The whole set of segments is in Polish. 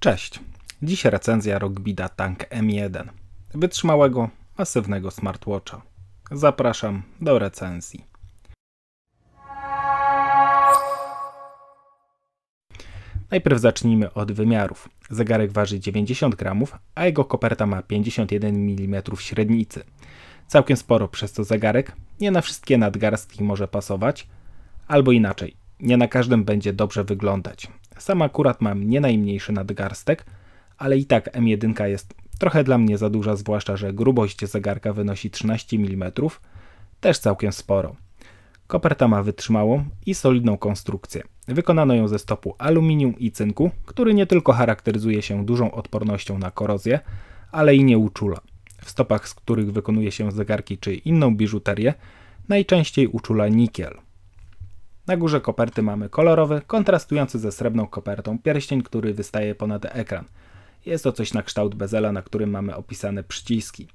Cześć. Dziś recenzja Rogbida Tank M1, wytrzymałego, masywnego smartwatcha. Zapraszam do recenzji. Najpierw zacznijmy od wymiarów. Zegarek waży 90 gramów, a jego koperta ma 51 mm średnicy. Całkiem sporo przez to zegarek, nie na wszystkie nadgarstki może pasować, albo inaczej, nie na każdym będzie dobrze wyglądać. Sam akurat mam nie najmniejszy nadgarstek, ale i tak M1 jest trochę dla mnie za duża, zwłaszcza, że grubość zegarka wynosi 13 mm, też całkiem sporo. Koperta ma wytrzymałą i solidną konstrukcję. Wykonano ją ze stopu aluminium i cynku, który nie tylko charakteryzuje się dużą odpornością na korozję, ale i nie uczula. W stopach, z których wykonuje się zegarki czy inną biżuterię, najczęściej uczula nikiel. Na górze koperty mamy kolorowy, kontrastujący ze srebrną kopertą pierścień, który wystaje ponad ekran. Jest to coś na kształt bezela, na którym mamy opisane przyciski.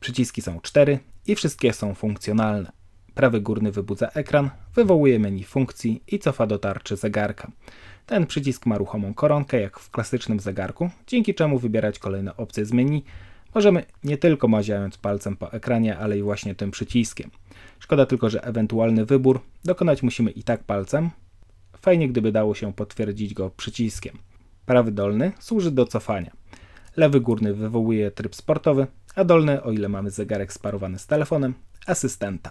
Przyciski są cztery i wszystkie są funkcjonalne. Prawy górny wybudza ekran, wywołuje menu funkcji i cofa do tarczy zegarka. Ten przycisk ma ruchomą koronkę jak w klasycznym zegarku, dzięki czemu wybierać kolejne opcje z menu, Możemy nie tylko maziając palcem po ekranie, ale i właśnie tym przyciskiem. Szkoda tylko, że ewentualny wybór dokonać musimy i tak palcem. Fajnie, gdyby dało się potwierdzić go przyciskiem. Prawy dolny służy do cofania. Lewy górny wywołuje tryb sportowy, a dolny, o ile mamy zegarek sparowany z telefonem, asystenta.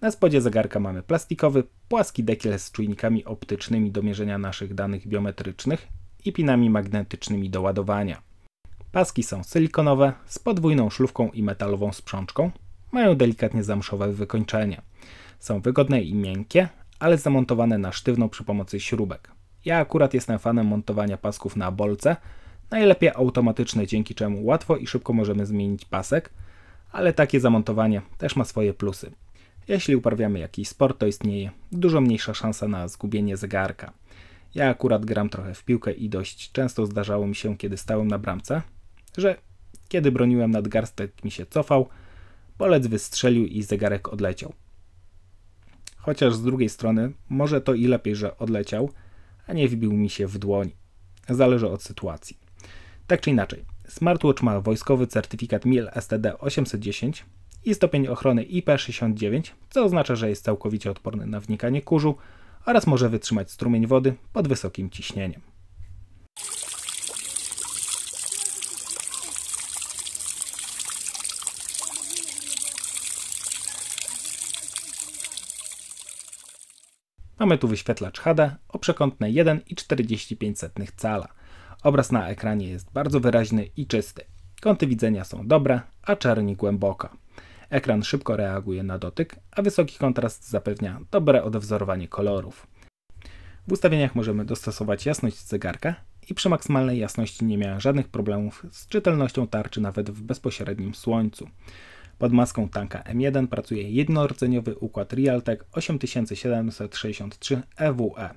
Na spodzie zegarka mamy plastikowy, płaski dekiel z czujnikami optycznymi do mierzenia naszych danych biometrycznych i pinami magnetycznymi do ładowania. Paski są silikonowe, z podwójną szlówką i metalową sprzączką. Mają delikatnie zamszowe wykończenie. Są wygodne i miękkie, ale zamontowane na sztywno przy pomocy śrubek. Ja akurat jestem fanem montowania pasków na bolce, najlepiej automatyczne, dzięki czemu łatwo i szybko możemy zmienić pasek, ale takie zamontowanie też ma swoje plusy. Jeśli uprawiamy jakiś sport, to istnieje dużo mniejsza szansa na zgubienie zegarka. Ja akurat gram trochę w piłkę i dość często zdarzało mi się, kiedy stałem na bramce, że kiedy broniłem nadgarstek mi się cofał, polec wystrzelił i zegarek odleciał. Chociaż z drugiej strony, może to i lepiej, że odleciał, a nie wbił mi się w dłoń. Zależy od sytuacji. Tak czy inaczej, smartwatch ma wojskowy certyfikat MIL STD 810 i stopień ochrony IP69, co oznacza, że jest całkowicie odporny na wnikanie kurzu oraz może wytrzymać strumień wody pod wysokim ciśnieniem. Mamy tu wyświetlacz HD o przekątnej 1,45 cala. Obraz na ekranie jest bardzo wyraźny i czysty. Kąty widzenia są dobre, a czerni głęboka. Ekran szybko reaguje na dotyk, a wysoki kontrast zapewnia dobre odwzorowanie kolorów. W ustawieniach możemy dostosować jasność zegarka i przy maksymalnej jasności nie miałem żadnych problemów z czytelnością tarczy nawet w bezpośrednim słońcu. Pod maską tanka M1 pracuje jednorodzeniowy układ Realtek 8763 EWE.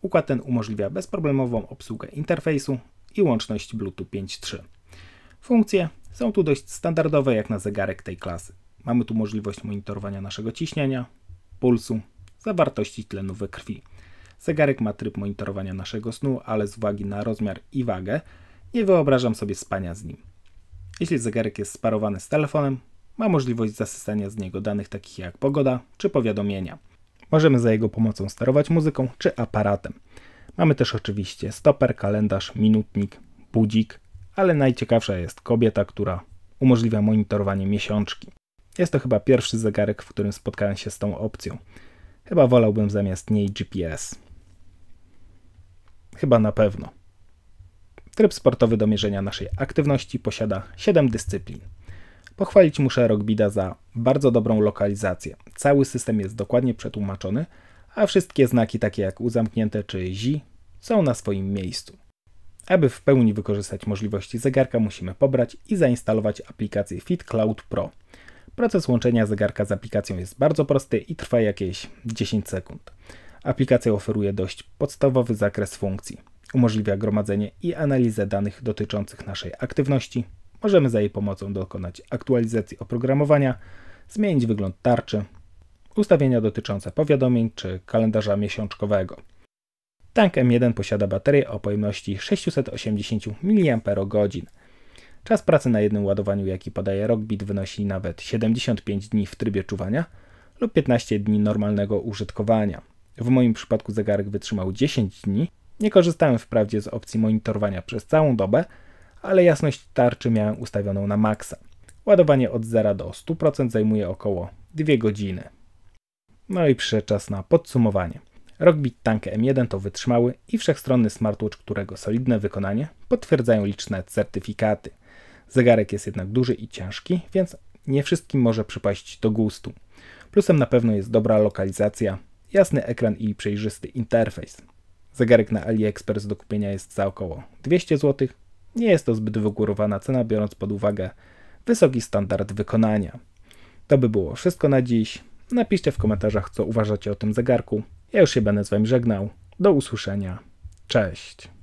Układ ten umożliwia bezproblemową obsługę interfejsu i łączność Bluetooth 5.3. Funkcje są tu dość standardowe jak na zegarek tej klasy. Mamy tu możliwość monitorowania naszego ciśnienia, pulsu, zawartości tlenu we krwi. Zegarek ma tryb monitorowania naszego snu, ale z uwagi na rozmiar i wagę nie wyobrażam sobie spania z nim. Jeśli zegarek jest sparowany z telefonem, ma możliwość zasysania z niego danych takich jak pogoda czy powiadomienia. Możemy za jego pomocą sterować muzyką czy aparatem. Mamy też oczywiście stoper, kalendarz, minutnik, budzik, ale najciekawsza jest kobieta, która umożliwia monitorowanie miesiączki. Jest to chyba pierwszy zegarek, w którym spotkałem się z tą opcją. Chyba wolałbym zamiast niej GPS. Chyba na pewno. Tryb sportowy do mierzenia naszej aktywności posiada 7 dyscyplin. Pochwalić muszę Rockbida za bardzo dobrą lokalizację. Cały system jest dokładnie przetłumaczony, a wszystkie znaki takie jak uzamknięte czy zi są na swoim miejscu. Aby w pełni wykorzystać możliwości zegarka musimy pobrać i zainstalować aplikację Fit Cloud Pro. Proces łączenia zegarka z aplikacją jest bardzo prosty i trwa jakieś 10 sekund. Aplikacja oferuje dość podstawowy zakres funkcji. Umożliwia gromadzenie i analizę danych dotyczących naszej aktywności, Możemy za jej pomocą dokonać aktualizacji oprogramowania, zmienić wygląd tarczy, ustawienia dotyczące powiadomień czy kalendarza miesiączkowego. Tank M1 posiada baterię o pojemności 680 mAh. Czas pracy na jednym ładowaniu, jaki podaje Rockbit, wynosi nawet 75 dni w trybie czuwania lub 15 dni normalnego użytkowania. W moim przypadku zegarek wytrzymał 10 dni. Nie korzystałem wprawdzie z opcji monitorowania przez całą dobę, ale jasność tarczy miałem ustawioną na maksa. Ładowanie od 0 do 100% zajmuje około 2 godziny. No i przyszedł czas na podsumowanie. Rockbit Tank M1 to wytrzymały i wszechstronny smartwatch, którego solidne wykonanie potwierdzają liczne certyfikaty. Zegarek jest jednak duży i ciężki, więc nie wszystkim może przypaść do gustu. Plusem na pewno jest dobra lokalizacja, jasny ekran i przejrzysty interfejs. Zegarek na AliExpress do kupienia jest za około 200 zł, nie jest to zbyt wygórowana cena, biorąc pod uwagę wysoki standard wykonania. To by było wszystko na dziś. Napiszcie w komentarzach, co uważacie o tym zegarku. Ja już się będę z Wami żegnał. Do usłyszenia. Cześć.